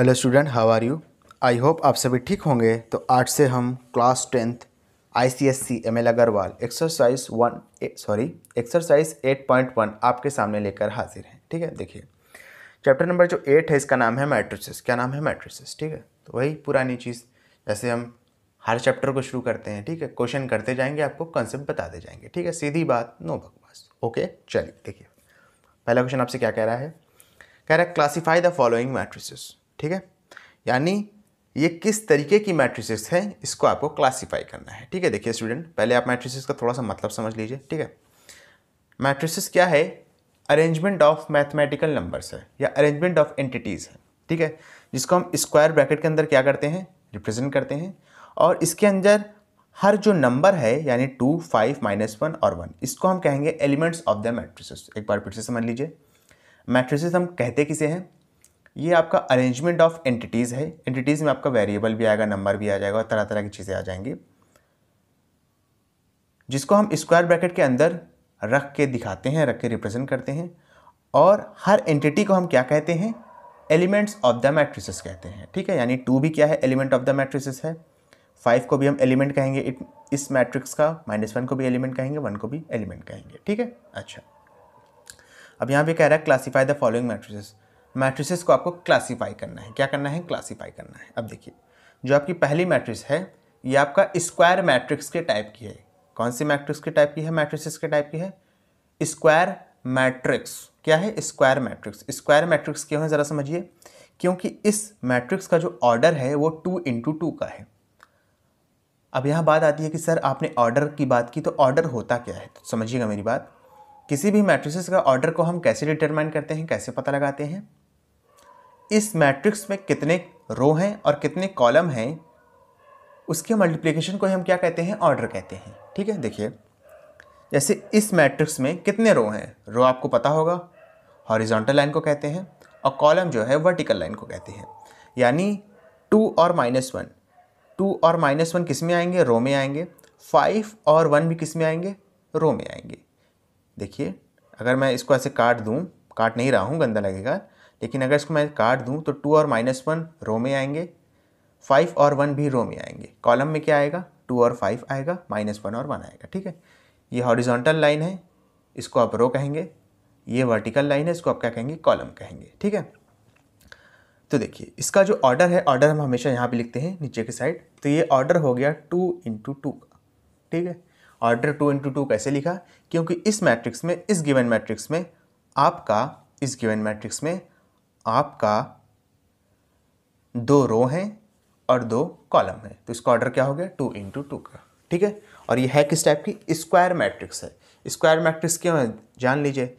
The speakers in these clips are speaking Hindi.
hello student how are you I hope आप सभी ठीक होंगे तो आज से हम class tenth I C S C M L Agrawal exercise one sorry exercise eight point one आपके सामने लेकर हाजिर हैं ठीक है देखिए चैप्टर नंबर जो एट है इसका नाम है मैट्रिसेस क्या नाम है मैट्रिसेस ठीक है तो वही पुरानी चीज़ जैसे हम हर चैप्टर को शुरू करते हैं ठीक है क्वेश्चन करते जाएंगे आपको कॉन्सेप्ट बताते जाएंगे ठीक है सीधी बात नो बकवास ओके चलिए देखिए पहला क्वेश्चन आपसे क्या कह रहा है कह रहा है क्लासीफाई द फॉलोइंग मैट्रिसेस ठीक है यानी ये किस तरीके की मैट्रिसेस है इसको आपको क्लासीफाई करना है ठीक है देखिए स्टूडेंट पहले आप मैट्रिसेस का थोड़ा सा मतलब समझ लीजिए ठीक है मैट्रिसेस क्या है अरेंजमेंट ऑफ मैथमेटिकल नंबर्स है या अरेंजमेंट ऑफ एंटिटीज़ है ठीक है जिसको हम स्क्वायर ब्रैकेट के अंदर क्या करते हैं रिप्रेजेंट करते हैं और इसके अंदर हर जो नंबर है यानी टू फाइव माइनस वन और वन इसको हम कहेंगे एलिमेंट्स ऑफ द मैट्रिसेस एक बार फिर से समझ लीजिए मैट्रिसेस हम कहते किसे हैं ये आपका अरेंजमेंट ऑफ एंटिटीज़ है एंटिटीज़ में आपका वेरिएबल भी आएगा नंबर भी आ जाएगा और तरह तरह की चीज़ें आ जाएंगी जिसको हम स्क्वायर ब्रैकेट के अंदर रख के दिखाते हैं रख के रिप्रेजेंट करते हैं और हर एंटिटी को हम क्या कहते हैं एलिमेंट्स ऑफ द मैट्रिसेस कहते हैं ठीक है यानी टू भी क्या है एलिमेंट ऑफ द मैट्रिसेस है फाइव को भी हम एलिमेंट कहेंगे इट इस मैट्रिक्स का माइनस वन को भी एलिमेंट कहेंगे वन को भी एलिमेंट कहेंगे ठीक है अच्छा अब यहाँ पे कह रहा है classify the following matrices matrices को आपको क्लासीफाई करना है क्या करना है क्लासीफाई करना है अब देखिए जो आपकी पहली मैट्रिक्स है ये आपका स्क्वायर मैट्रिक्स के टाइप की है कौन सी मैट्रिक्स के टाइप की है मैट्रिसेस के टाइप की है स्क्वायर मैट्रिक्स क्या है स्क्वायर मैट्रिक्स स्क्वायर मैट्रिक्स क्यों है ज़रा समझिए क्योंकि इस मैट्रिक्स का जो ऑर्डर है वो टू इंटू टू का है अब यहाँ बात आती है कि सर आपने ऑर्डर की बात की तो ऑर्डर होता क्या है तो समझिएगा मेरी बात किसी भी मैट्रिसेस का ऑर्डर को हम कैसे डिटरमाइन करते हैं कैसे पता लगाते हैं इस मैट्रिक्स में कितने रो हैं और कितने कॉलम हैं उसके मल्टीप्लिकेशन को हम क्या कहते हैं ऑर्डर कहते हैं ठीक है देखिए जैसे इस मैट्रिक्स में कितने रो हैं रो आपको पता होगा हॉरिजॉन्टल लाइन को कहते हैं और कॉलम जो है वर्टिकल लाइन को कहते हैं यानी टू और माइनस वन टू और माइनस वन किस में आएंगे रो में आएंगे फाइव और वन भी किस में आएंगे रो में आएंगे देखिए अगर मैं इसको ऐसे काट दूँ काट नहीं रहा हूँ गंदा लगेगा लेकिन अगर इसको मैं काट दूँ तो टू और माइनस वन रो में आएंगे फाइव और वन भी रो में आएंगे कॉलम में क्या आएगा टू और फाइव आएगा माइनस वन और वन आएगा ठीक है ये हॉरिजॉन्टल लाइन है इसको आप रो कहेंगे ये वर्टिकल लाइन है इसको आप क्या कहेंगे कॉलम कहेंगे ठीक है तो देखिए इसका जो ऑर्डर है ऑर्डर हम हमेशा यहाँ पर लिखते हैं नीचे की साइड तो ये ऑर्डर हो गया टू इंटू टू का ठीक है ऑर्डर टू इंटू टू कैसे लिखा क्योंकि इस मैट्रिक्स में इस गिवन मैट्रिक्स में आपका इस गिवन मैट्रिक्स में आपका दो रो हैं और दो कॉलम है तो इसका ऑर्डर क्या हो गया टू इंटू टू का ठीक है और ये है किस टाइप की स्क्वायर मैट्रिक्स है स्क्वायर मैट्रिक्स क्यों है जान लीजिए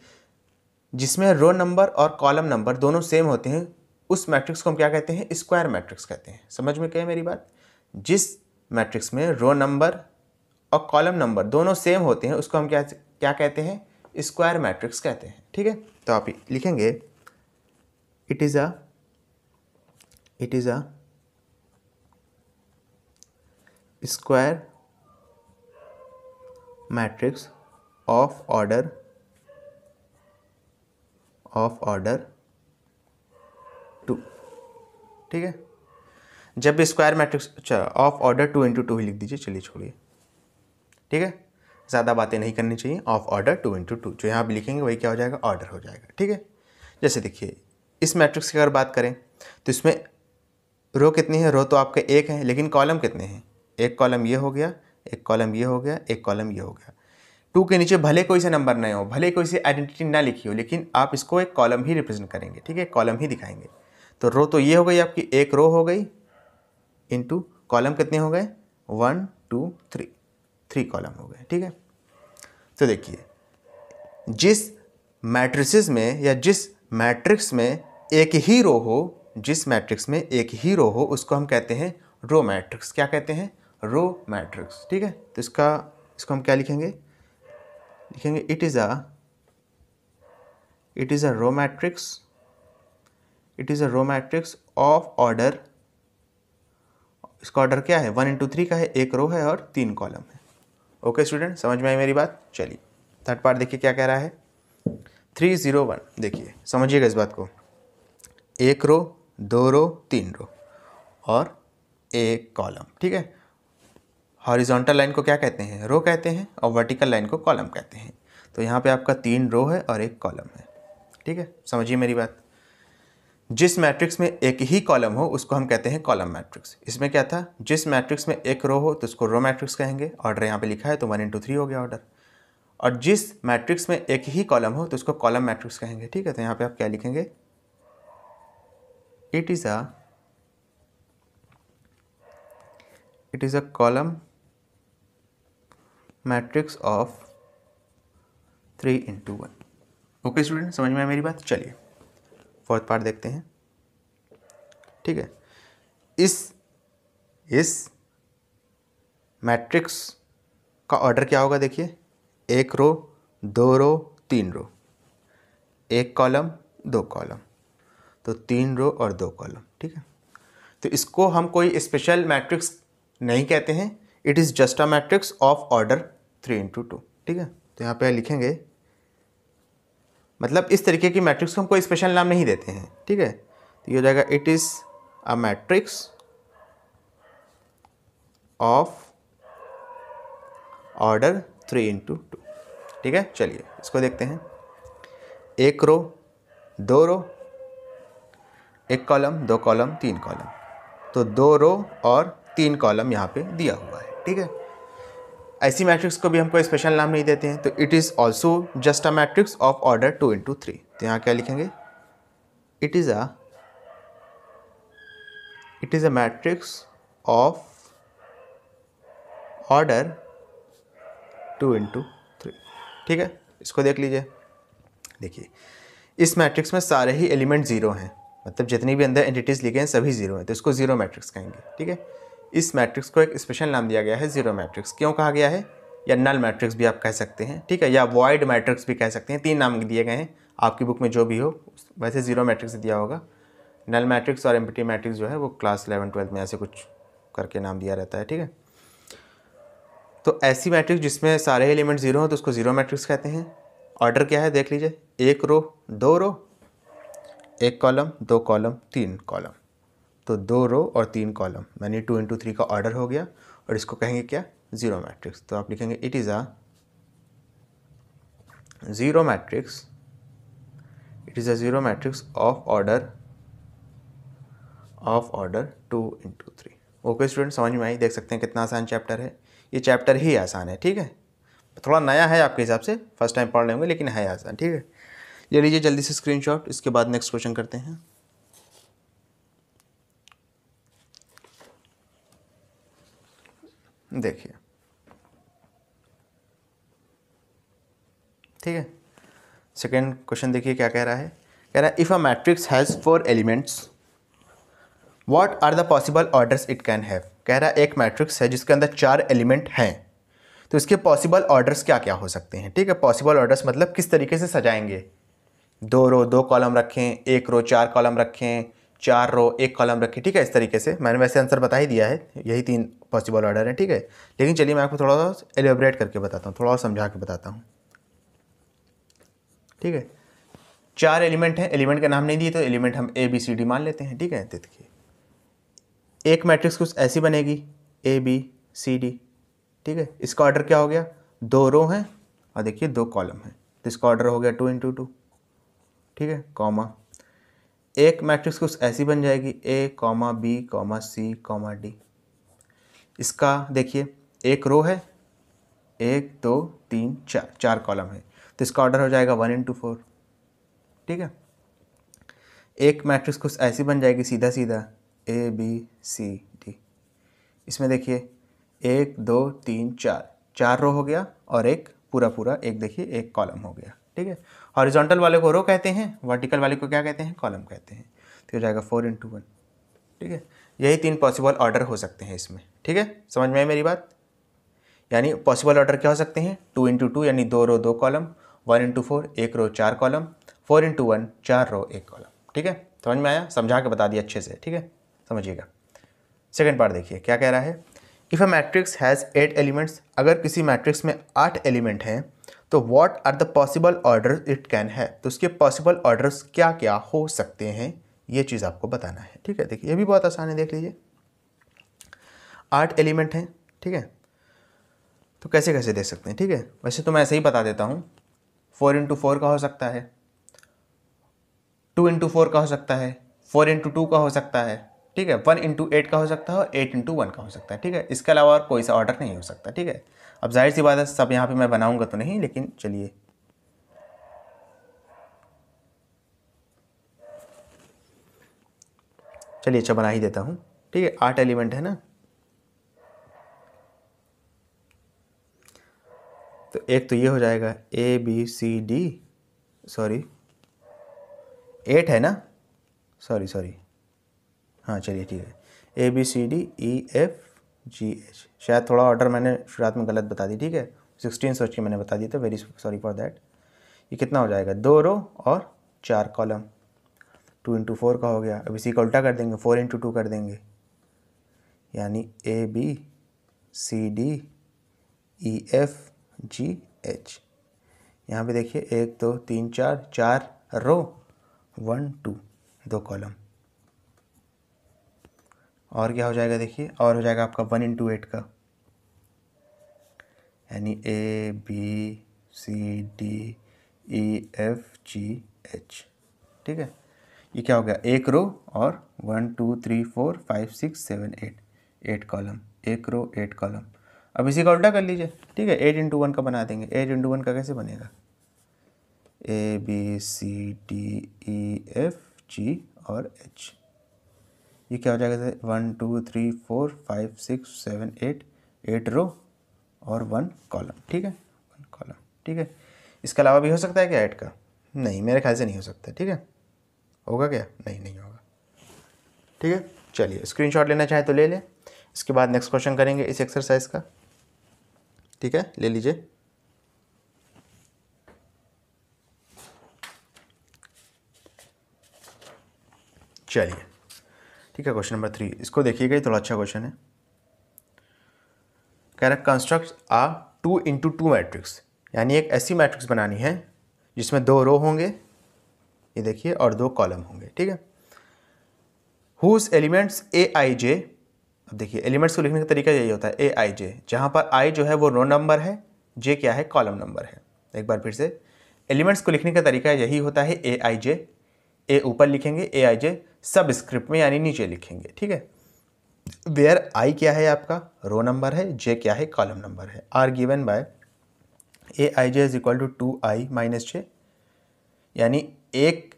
जिसमें रो नंबर और कॉलम नंबर दोनों सेम होते हैं उस मैट्रिक्स को हम क्या कहते हैं स्क्वायर मैट्रिक्स कहते हैं समझ में क्या है मेरी बात जिस मैट्रिक्स में रो नंबर और कॉलम नंबर दोनों सेम होते हैं उसको हम क्या क्या कहते हैं स्क्वायर मैट्रिक्स कहते हैं ठीक है तो आप लिखेंगे it is a it is a square matrix of order of order 2 ठीक है जब भी square matrix of order two into two ही लिख दीजिए चलिए छोड़िए ठीक है ज़्यादा बातें नहीं करनी चाहिए of order two into two जो यहाँ भी लिखेंगे वही क्या हो जाएगा ऑर्डर हो जाएगा ठीक है जैसे देखिए इस मैट्रिक्स की अगर बात करें तो इसमें रो कितनी है रो तो आपके एक हैं लेकिन कॉलम कितने हैं एक कॉलम ये हो गया एक कॉलम ये हो गया एक कॉलम ये हो गया टू के नीचे भले कोई से नंबर नहीं हो भले कोई से आइडेंटिटी ना लिखी हो लेकिन आप इसको एक कॉलम ही रिप्रेजेंट करेंगे ठीक है कॉलम ही दिखाएंगे तो रो तो ये हो गई आपकी एक रो हो गई इंटू कॉलम कितने हो गए one two three three column हो गए ठीक है तो देखिए जिस मैट्रिसेस में या जिस मैट्रिक्स में एक ही रो हो जिस मैट्रिक्स में एक ही रो हो उसको हम कहते हैं रो मैट्रिक्स क्या कहते हैं रो मैट्रिक्स ठीक है तो इसका इसको हम क्या लिखेंगे लिखेंगे it is a it is a row matrix it is a row matrix of order इसका ऑर्डर क्या है वन इंटू थ्री का है एक रो है और तीन कॉलम है ओके स्टूडेंट समझ में आई मेरी बात चलिए थर्ड पार्ट देखिए क्या कह रहा है थ्री ज़ीरो वन देखिए समझिएगा इस बात को एक रो दो रो तीन रो और एक कॉलम ठीक है हॉरिजॉन्टल लाइन को क्या कहते हैं रो कहते हैं और वर्टिकल लाइन को कॉलम कहते हैं तो यहाँ पे आपका तीन रो है और एक कॉलम है ठीक है समझिए मेरी बात जिस मैट्रिक्स में एक ही कॉलम हो उसको हम कहते हैं कॉलम मैट्रिक्स इसमें क्या था जिस मैट्रिक्स में एक रो हो तो उसको रो मैट्रिक्स कहेंगे ऑर्डर यहाँ पे लिखा है तो वन इंटू थ्री हो गया ऑर्डर और जिस मैट्रिक्स में एक ही कॉलम हो तो उसको कॉलम मैट्रिक्स कहेंगे ठीक है तो यहाँ पे आप क्या लिखेंगे it is a it is a column matrix of three into one okay student समझ में आए मेरी बात चलिए फोर्थ पार्ट देखते हैं ठीक है इस इस मैट्रिक्स का ऑर्डर क्या होगा देखिए एक रो दो रो तीन रो एक कॉलम दो कॉलम तो तीन रो और दो कॉलम ठीक है तो इसको हम कोई स्पेशल मैट्रिक्स नहीं कहते हैं it is just a matrix of order three into two ठीक है तो यहाँ पे लिखेंगे मतलब इस तरीके की मैट्रिक्स को हम कोई स्पेशल नाम नहीं देते हैं ठीक है तो ये हो जाएगा it is a matrix of order three into two ठीक है चलिए इसको देखते हैं एक रो दो रो एक कॉलम दो कॉलम तीन कॉलम तो दो रो और तीन कॉलम यहाँ पे दिया हुआ है ठीक है ऐसी मैट्रिक्स को भी हमको स्पेशल नाम नहीं देते हैं तो it is also just a matrix of order two into three तो यहाँ क्या लिखेंगे it is a it is a matrix of order two into three ठीक है इसको देख लीजिए देखिए इस मैट्रिक्स में सारे ही एलिमेंट ज़ीरो हैं मतलब जितनी भी अंदर एंटिटीज़ लिखे हैं सभी जीरो हैं तो इसको जीरो मैट्रिक्स कहेंगे ठीक है इस मैट्रिक्स को एक स्पेशल नाम दिया गया है जीरो मैट्रिक्स क्यों कहा गया है या नल मैट्रिक्स भी आप कह सकते हैं ठीक है या वॉइड मैट्रिक्स भी कह सकते हैं तीन नाम दिए गए हैं आपकी बुक में जो भी हो वैसे जीरो मैट्रिक्स दिया होगा नल मैट्रिक्स और एम्पिटी मैट्रिक्स जो है वो क्लास इलेवन ट्वेल्थ में ऐसे कुछ करके नाम दिया रहता है ठीक है तो ऐसी मैट्रिक्स जिसमें सारे एलिमेंट जीरो हों तो उसको जीरो मैट्रिक्स कहते हैं ऑर्डर क्या है देख लीजिए एक रो दो रो एक कॉलम दो कॉलम तीन कॉलम तो दो रो और तीन कॉलम मैंने टू इंटू थ्री का ऑर्डर हो गया और इसको कहेंगे क्या ज़ीरो मैट्रिक्स तो आप लिखेंगे it is a zero matrix it is a zero matrix of order of order two into three okay student समझ में आई देख सकते हैं कितना आसान चैप्टर है ये चैप्टर ही आसान है ठीक है थोड़ा नया है आपके हिसाब से फर्स्ट टाइम पढ़ लेंगे लेकिन है आसान ठीक है ले लीजिए जल्दी से स्क्रीनशॉट इसके बाद नेक्स्ट क्वेश्चन करते हैं देखिए ठीक है सेकेंड क्वेश्चन देखिए क्या कह रहा है कह रहा है if a matrix has four elements what are the possible orders it can have कह रहा है एक मैट्रिक्स है जिसके अंदर चार एलिमेंट हैं तो इसके पॉसिबल ऑर्डर्स क्या क्या हो सकते हैं ठीक है पॉसिबल ऑर्डर्स मतलब किस तरीके से सजाएंगे दो रो दो कॉलम रखें एक रो चार कॉलम रखें चार रो एक कॉलम रखें ठीक है इस तरीके से मैंने वैसे आंसर बता ही दिया है यही तीन पॉसिबल ऑर्डर हैं ठीक है लेकिन चलिए मैं आपको थोड़ा सा एलिब्रेट करके बताता हूँ थोड़ा समझा के बताता हूँ ठीक है चार एलिमेंट हैं एलिमेंट का नाम नहीं दिए तो एलिमेंट हम ए बी सी डी मान लेते हैं ठीक है तो देखिए एक मैट्रिक्स कुछ ऐसी बनेगी ए बी सी डी ठीक है इसका ऑर्डर क्या हो गया दो रो हैं और देखिए दो कॉलम हैं तो इसका ऑर्डर हो गया टू इंटू टू ठीक है कॉमा एक मैट्रिक्स कुछ ऐसी बन जाएगी A comma B comma C comma D इसका देखिए एक रो है एक दो तीन चार चार कॉलम है तो इसका ऑर्डर हो जाएगा वन इंटू फोर ठीक है एक मैट्रिक्स कुछ ऐसी बन जाएगी सीधा सीधा ए बी सी डी इसमें देखिए एक दो तीन चार चार रो हो गया और एक पूरा पूरा एक देखिए एक कॉलम हो गया ठीक है हॉरिजॉन्टल वाले को रो कहते हैं वर्टिकल वाले को क्या कहते हैं कॉलम कहते हैं तो हो जाएगा फोर इंटू वन ठीक है यही तीन पॉसिबल ऑर्डर हो सकते हैं इसमें ठीक है समझ में आई मेरी बात यानी पॉसिबल ऑर्डर क्या हो सकते हैं टू इंटू टू यानी दो रो दो कॉलम वन इंटू फोर एक रो चार कॉलम फोर इंटू वन चार रो एक कॉलम ठीक है समझ में आया समझा के बता दिया अच्छे से ठीक है समझिएगा सेकेंड पार्ट देखिए क्या कह रहा है if a matrix has eight elements अगर किसी मैट्रिक्स में आठ एलिमेंट हैं तो what are the possible order it can है तो उसके पॉसिबल ऑर्डर्स क्या क्या हो सकते हैं ये चीज़ आपको बताना है ठीक है देखिए ये भी बहुत आसान है देख लीजिए आठ एलिमेंट हैं ठीक है तो कैसे कैसे दे सकते हैं ठीक है वैसे तो मैं ऐसे ही बता देता हूँ फोर इंटू फोर का हो सकता है टू इंटू फोर का हो सकता है फोर इंटू टू का हो सकता है ठीक है वन इंटू एट का हो सकता है और एट इंटू वन का हो सकता है ठीक है इसके अलावा और कोई सा ऑर्डर नहीं हो सकता ठीक है अब जाहिर सी बात है सब यहाँ पे मैं बनाऊंगा तो नहीं लेकिन चलिए चलिए अच्छा बना ही देता हूँ ठीक है आठ एलिमेंट है ना तो एक तो ये हो जाएगा A B C D sorry eight है ना सॉरी सॉरी हाँ चलिए ठीक है A B C D E F G H शायद थोड़ा ऑर्डर मैंने शुरुआत में गलत बता दी ठीक है सिक्सटीन सोच के मैंने बता दिया था वेरी सॉरी फॉर देट ये कितना हो जाएगा दो रो और चार कॉलम टू इंटू फोर का हो गया अब इसी का उल्टा कर देंगे फोर इंटू टू कर देंगे यानी A B C D E F G H यहाँ पे देखिए एक दो तीन चार चार रो वन टू दो कॉलम और क्या हो जाएगा देखिए और हो जाएगा आपका वन इंटू एट का यानी A B C D E F G H ठीक है ये क्या हो गया एक रो और one two three four five six seven eight eight column एक रो एट कॉलम अब इसी का उल्टा कर लीजिए ठीक है एट इंटू वन का बना देंगे एट इंटू वन का कैसे बनेगा A B C D E F G और एच ये क्या हो जाएगा sir one two three four five six seven eight eight row और वन कॉलम ठीक है वन कॉलम ठीक है इसके अलावा भी हो सकता है क्या एट का नहीं मेरे ख्याल से नहीं हो सकता ठीक है होगा क्या नहीं नहीं होगा ठीक है चलिए स्क्रीनशॉट लेना चाहें तो ले लें इसके बाद नेक्स्ट क्वेश्चन करेंगे इस एक्सरसाइज का ठीक है ले लीजिए चलिए ठीक है क्वेश्चन नंबर थ्री इसको देखिएगा ये थोड़ा अच्छा क्वेश्चन है कह रहा construct a two into two matrix यानी एक ऐसी मैट्रिक्स बनानी है जिसमें दो रो होंगे ये देखिए और दो कॉलम होंगे ठीक है हुज एलिमेंट्स ए आई जे अब देखिए एलिमेंट्स को लिखने का तरीका यही होता है ए आई जे जहाँ पर आई जो है वो रो नंबर है जे क्या है कॉलम नंबर है एक बार फिर से एलिमेंट्स को लिखने का तरीका यही होता है ए आई जे ए ऊपर लिखेंगे ए आई जे सब स्क्रिप्ट में यानी नीचे लिखेंगे ठीक है वेयर आई क्या है आपका रो नंबर है जे क्या है कॉलम नंबर है are given by A I J is equal to two I minus J यानी एक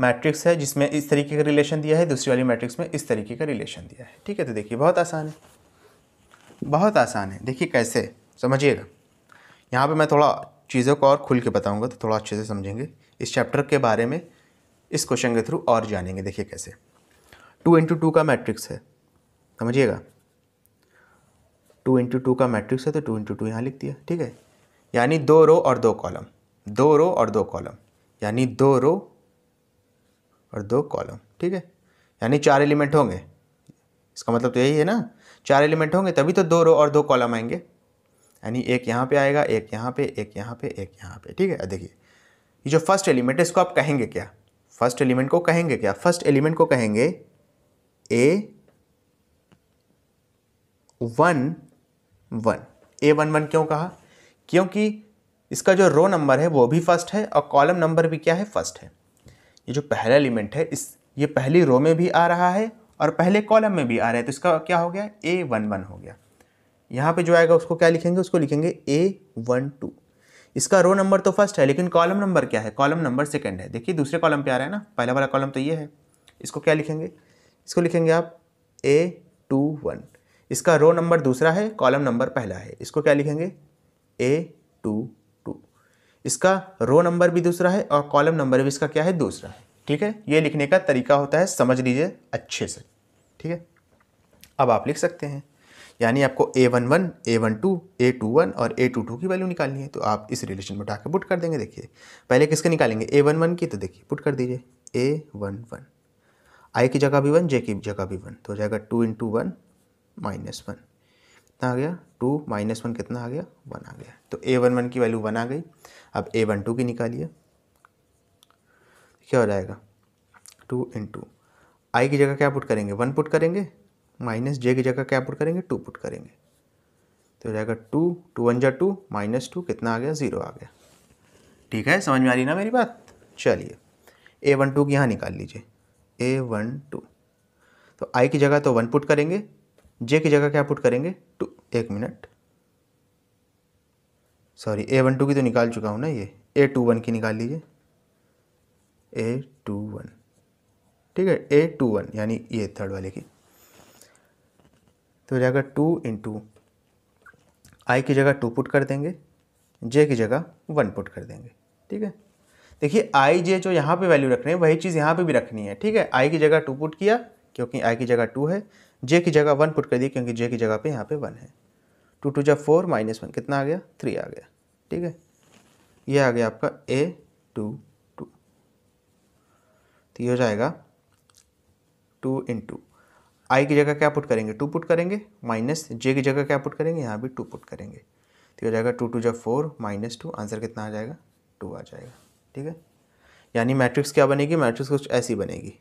मैट्रिक्स है जिसमें इस तरीके का रिलेशन दिया है दूसरी वाली मैट्रिक्स में इस तरीके का रिलेशन दिया है ठीक है तो देखिए बहुत आसान है बहुत आसान है देखिए कैसे समझिएगा यहाँ पे मैं थोड़ा चीज़ों को और खुल के बताऊँगा तो थोड़ा अच्छे से समझेंगे इस चैप्टर के बारे में इस क्वेश्चन के थ्रू और जानेंगे देखिए कैसे टू इंटू टू का मैट्रिक्स है समझिएगा टू इंटू टू का मैट्रिक्स है तो टू इंटू टू यहाँ लिख दिया ठीक है यानी दो रो और दो कॉलम दो रो और दो कॉलम यानी दो रो और दो कॉलम ठीक है यानी चार एलिमेंट होंगे इसका मतलब तो यही है ना चार एलिमेंट होंगे तभी तो दो रो और दो कॉलम आएंगे यानी एक यहाँ पे आएगा एक यहाँ पे एक यहाँ पे एक यहाँ पे ठीक है देखिए ये जो फर्स्ट एलिमेंट है इसको आप कहेंगे क्या फर्स्ट एलिमेंट को कहेंगे क्या फर्स्ट एलिमेंट को कहेंगे A one one A one one क्यों कहा क्योंकि इसका जो रो नंबर है वो भी फर्स्ट है और कॉलम नंबर भी क्या है फर्स्ट है ये जो पहला एलिमेंट है इस ये पहली रो में भी आ रहा है और पहले कॉलम में भी आ रहा है तो इसका क्या हो गया ए वन वन हो गया यहाँ पे जो आएगा उसको क्या लिखेंगे उसको लिखेंगे ए वन टू इसका रो नंबर तो फर्स्ट है लेकिन कॉलम नंबर क्या है कॉलम नंबर सेकेंड है देखिए दूसरे कॉलम पे आ रहा है ना पहला वाला कॉलम तो ये है इसको क्या लिखेंगे इसको लिखेंगे आप ए टू वन इसका रो नंबर दूसरा है कॉलम नंबर पहला है इसको क्या लिखेंगे ए टू टू इसका रो नंबर भी दूसरा है और कॉलम नंबर भी इसका क्या है दूसरा है ठीक है ये लिखने का तरीका होता है समझ लीजिए अच्छे से ठीक है अब आप लिख सकते हैं यानी आपको A one one A one two A two one और ए टू टू की वैल्यू निकालनी है तो आप इस रिलेशन में उठा के पुट कर देंगे देखिए पहले किसके निकालेंगे ए वन वन की तो देखिए पुट कर दीजिए ए वन वन आई की जगह भी वन जे की जगह भी वन तो हो जाएगा two into one minus one कितना आ गया टू माइनस वन कितना आ गया वन आ गया तो ए वन वन की वैल्यू वन आ गई अब ए वन टू की निकालिए क्या हो जाएगा टू इंटू आई की जगह क्या पुट करेंगे वन पुट करेंगे माइनस जे की जगह क्या पुट करेंगे टू पुट करेंगे तो जाएगा टू टू वन जा टू माइनस टू कितना आ गया ज़ीरो आ गया ठीक है समझ में आ रही ना मेरी बात चलिए ए वन टू की यहाँ निकाल लीजिए ए वन टू तो आई की जगह तो वन पुट करेंगे जे की जगह क्या पुट करेंगे टू एक minute sorry A one two की तो निकाल चुका हूँ ना ये ए टू वन की निकाल लीजिए ए टू वन ठीक है ए टू वन यानी ये थर्ड वाले की तो हो जाएगा टू इंटू आई की जगह टू पुट कर देंगे जे की जगह वन पुट कर देंगे ठीक है देखिए आई जे जो यहाँ पे वैल्यू रख रहे हैं वही चीज़ यहाँ पे भी रखनी है ठीक है आई की जगह टू पुट किया क्योंकि आई की जगह टू है जे की जगह वन पुट कर दी क्योंकि जे की जगह पे यहाँ पे वन है टू टू जब फोर माइनस वन कितना आ गया थ्री आ गया ठीक है ये आ गया आपका ए टू टू तो ये हो जाएगा टू इन टू आई की जगह क्या पुट करेंगे टू पुट करेंगे माइनस जे की जगह क्या पुट करेंगे यहाँ भी टू पुट करेंगे तो हो जाएगा टू टू जब फोर माइनस टू आंसर कितना आ जाएगा टू आ जाएगा ठीक है यानी मैट्रिक्स क्या बनेगी मैट्रिक्स कुछ ऐसी बनेगी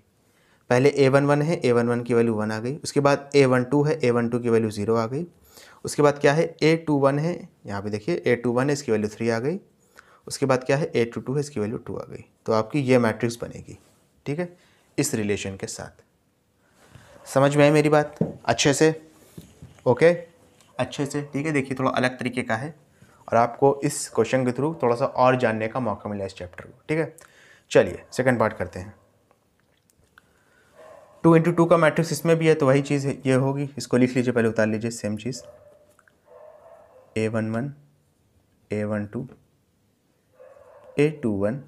पहले ए वन वन है ए वन वन की वैल्यू वन आ गई उसके बाद ए वन टू है ए वन टू की वैल्यू ज़ीरो आ गई उसके बाद क्या है ए टू वन है यहाँ पे देखिए ए टू वन है इसकी वैल्यू थ्री आ गई उसके बाद क्या है ए टू टू है इसकी वैल्यू टू आ गई तो आपकी ये मैट्रिक्स बनेगी ठीक है इस रिलेशन के साथ समझ में आए मेरी बात अच्छे से ओके अच्छे से ठीक है देखिए थोड़ा अलग तरीके का है और आपको इस क्वेश्चन के थ्रू थोड़ा सा और जानने का मौका मिला इस चैप्टर को ठीक है चलिए सेकंड पार्ट करते हैं टू इंटू टू का मैट्रिक्स इसमें भी है तो वही चीज़ ये होगी इसको लिख लीजिए पहले उतार लीजिए सेम चीज़ A one one A one two A two one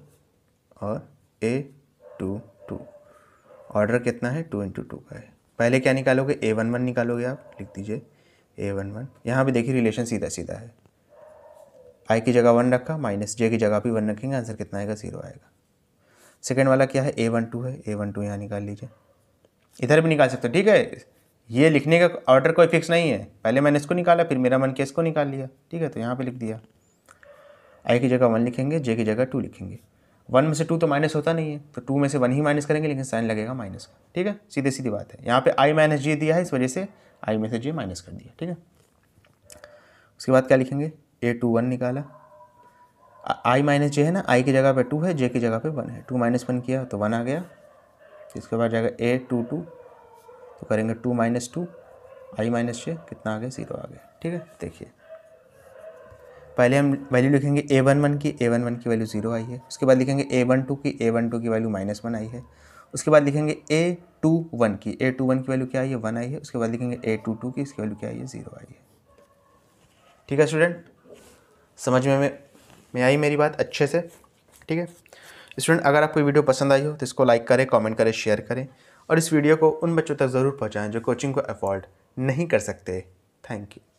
और ए टू टू ऑर्डर कितना है टू इंटू टू का है पहले क्या निकालोगे ए वन वन निकालोगे आप लिख दीजिए ए वन वन यहाँ पर देखिए रिलेशन सीधा सीधा है आई की जगह वन रखा माइनस जे की जगह भी वन रखेंगे आंसर कितना आएगा ज़ीरो आएगा सेकेंड वाला क्या है ए वन टू है ए वन टू यहाँ निकाल लीजिए इधर भी निकाल सकते हो ठीक है ये लिखने का ऑर्डर कोई फिक्स नहीं है पहले मैंने इसको निकाला फिर मेरा मन किया इसको निकाल लिया ठीक है तो यहाँ पे लिख दिया आई की जगह वन लिखेंगे जे की जगह टू लिखेंगे वन में से टू तो माइनस होता नहीं है तो टू में से वन ही माइनस करेंगे लेकिन साइन लगेगा माइनस का ठीक है सीधे सीधी बात है यहाँ पे आई माइनस जी दिया है इस वजह से आई में से जी माइनस कर दिया ठीक है उसके बाद क्या लिखेंगे ए टू वन निकाला आई माइनस जे है ना आई की जगह पे टू है जे की जगह पे वन है टू माइनस वन किया तो वन आ गया इसके बाद जाएगा ए टू टू तो करेंगे two minus two I minus J कितना आ गया जीरो आ गया ठीक है देखिए पहले हम वैल्यू लिखेंगे ए वन वन की ए वन वन की वैल्यू जीरो आई है उसके बाद लिखेंगे ए वन टू की ए वन टू की वैल्यू माइनस वन आई है उसके बाद लिखेंगे ए टू वन की ए टू वन की वैल्यू क्या आई है वन आई है उसके बाद लिखेंगे ए टू टू की इसकी वैल्यू क्या आई है जीरो आई है ठीक है स्टूडेंट समझ में में, आई मेरी बात अच्छे से ठीक है स्टूडेंट अगर आपको वीडियो पसंद आई हो तो इसको लाइक करें कमेंट करें शेयर करें और इस वीडियो को उन बच्चों तक ज़रूर पहुँचाएँ जो कोचिंग को अफोर्ड नहीं कर सकते थैंक यू